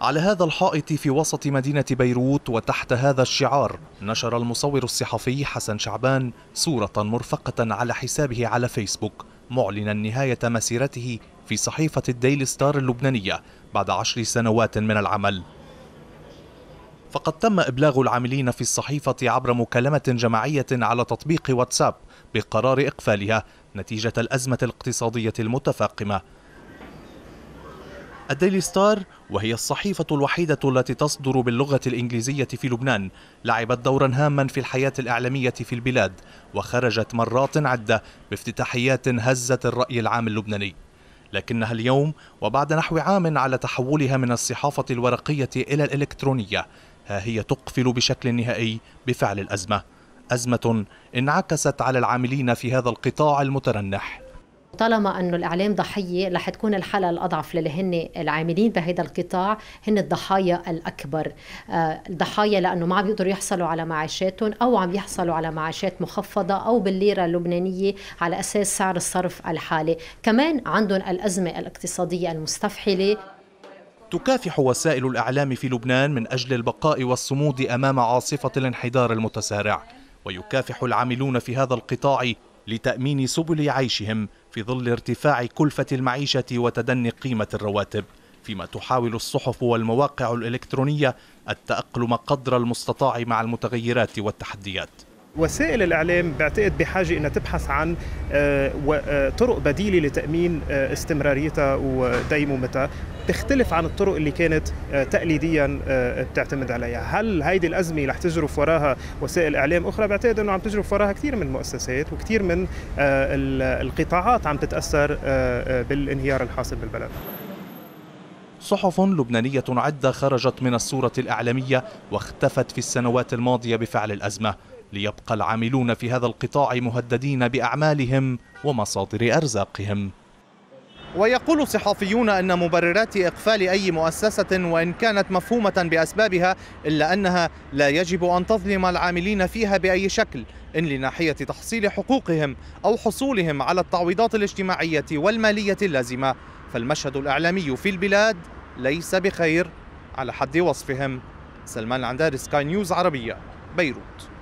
على هذا الحائط في وسط مدينة بيروت وتحت هذا الشعار نشر المصور الصحفي حسن شعبان صورة مرفقة على حسابه على فيسبوك معلنا نهاية مسيرته في صحيفة الديل ستار اللبنانية بعد عشر سنوات من العمل فقد تم إبلاغ العاملين في الصحيفة عبر مكالمة جماعية على تطبيق واتساب بقرار إقفالها نتيجة الأزمة الاقتصادية المتفاقمة الديلي ستار وهي الصحيفة الوحيدة التي تصدر باللغة الإنجليزية في لبنان لعبت دورا هاما في الحياة الإعلامية في البلاد وخرجت مرات عدة بافتتاحيات هزت الرأي العام اللبناني لكنها اليوم وبعد نحو عام على تحولها من الصحافة الورقية إلى الإلكترونية ها هي تقفل بشكل نهائي بفعل الأزمة أزمة انعكست على العاملين في هذا القطاع المترنح طالما انه الاعلام ضحيه رح تكون الحاله الاضعف للي هن العاملين بهذا القطاع هن الضحايا الاكبر آه، الضحايا لانه ما عم بيقدروا يحصلوا على معاشاتهم او عم يحصلوا على معاشات مخفضه او بالليره اللبنانيه على اساس سعر الصرف الحالي كمان عندهم الازمه الاقتصاديه المستفحله تكافح وسائل الاعلام في لبنان من اجل البقاء والصمود امام عاصفه الانحدار المتسارع ويكافح العاملون في هذا القطاع لتامين سبل عيشهم في ظل ارتفاع كلفه المعيشه وتدني قيمه الرواتب فيما تحاول الصحف والمواقع الالكترونيه التاقلم قدر المستطاع مع المتغيرات والتحديات وسائل الإعلام بعتقد بحاجة أنها تبحث عن آه، آه، طرق بديلة لتأمين آه، استمراريتها وديمومتها تختلف عن الطرق اللي كانت تقليديا بتعتمد عليها هل هيدي الأزمة رح تجرف وراها وسائل إعلام أخرى بعتقد أنه عم تجرف وراها كثير من المؤسسات وكثير من القطاعات عم تتأثر بالانهيار الحاصل بالبلد صحف لبنانية عدة خرجت من الصورة الإعلامية واختفت في السنوات الماضية بفعل الأزمة ليبقى العاملون في هذا القطاع مهددين بأعمالهم ومصادر أرزاقهم ويقول صحفيون أن مبررات إقفال أي مؤسسة وإن كانت مفهومة بأسبابها إلا أنها لا يجب أن تظلم العاملين فيها بأي شكل إن لناحية تحصيل حقوقهم أو حصولهم على التعويضات الاجتماعية والمالية اللازمة فالمشهد الإعلامي في البلاد ليس بخير على حد وصفهم سلمان العندار سكاي نيوز عربية بيروت